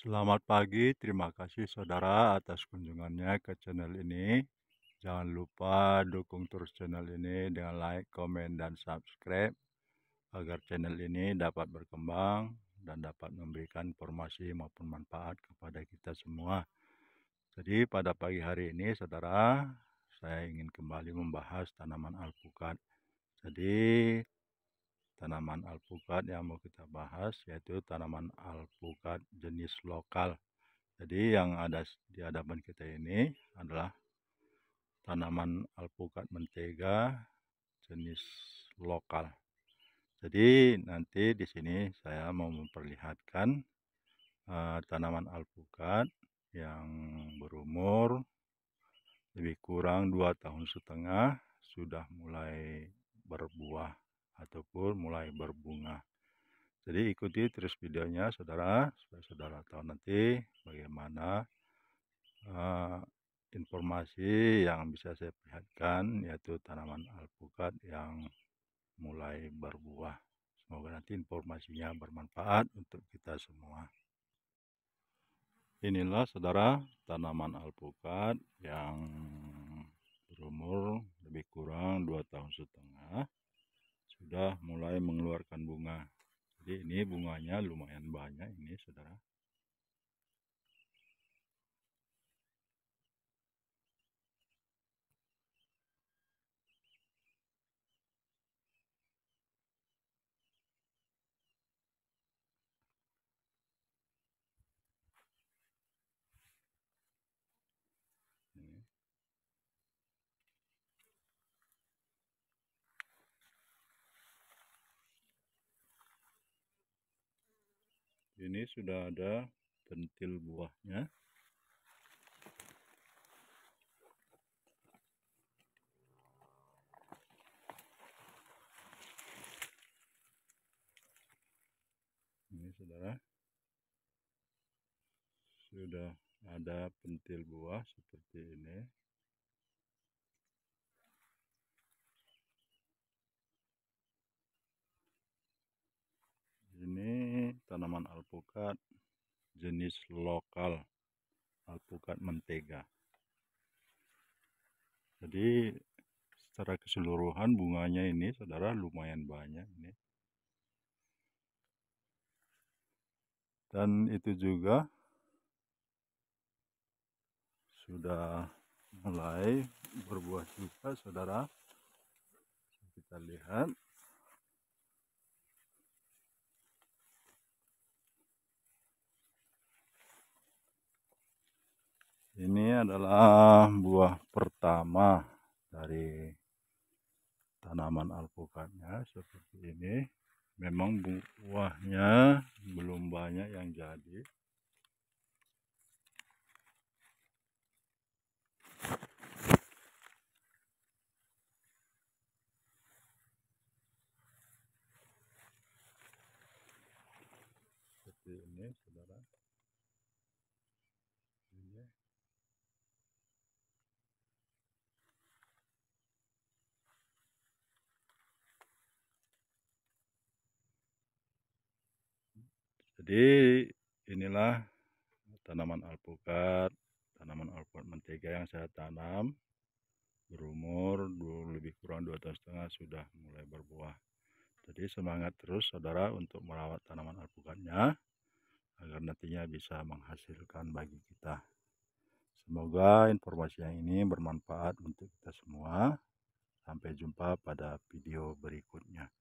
Selamat pagi, terima kasih saudara atas kunjungannya ke channel ini. Jangan lupa dukung terus channel ini dengan like, komen, dan subscribe agar channel ini dapat berkembang dan dapat memberikan informasi maupun manfaat kepada kita semua. Jadi pada pagi hari ini saudara, saya ingin kembali membahas tanaman alpukat. Jadi tanaman alpukat yang mau kita bahas yaitu tanaman alpukat jenis lokal. Jadi yang ada di hadapan kita ini adalah tanaman alpukat mentega jenis lokal. Jadi nanti di sini saya mau memperlihatkan uh, tanaman alpukat yang berumur lebih kurang dua tahun setengah sudah mulai berbuah ataupun mulai berbunga. Jadi ikuti terus videonya saudara, supaya saudara tahu nanti bagaimana uh, informasi yang bisa saya perlihatkan yaitu tanaman alpukat yang mulai berbuah. Semoga nanti informasinya bermanfaat untuk kita semua. Inilah saudara tanaman alpukat yang berumur lebih kurang 2 tahun setengah sudah mulai mengeluarkan bunga jadi ini bunganya lumayan banyak ini saudara ini sudah ada pentil buahnya ini saudara sudah ada pentil buah seperti ini tanaman alpukat jenis lokal alpukat mentega jadi secara keseluruhan bunganya ini saudara lumayan banyak ini dan itu juga sudah mulai berbuah juga saudara kita lihat ini adalah buah pertama dari tanaman alpukatnya seperti ini memang buahnya belum banyak yang jadi seperti ini jadi inilah tanaman alpukat tanaman alpukat mentega yang saya tanam berumur lebih kurang dua tahun setengah sudah mulai berbuah jadi semangat terus saudara untuk merawat tanaman alpukatnya agar nantinya bisa menghasilkan bagi kita semoga informasi yang ini bermanfaat untuk kita semua sampai jumpa pada video berikutnya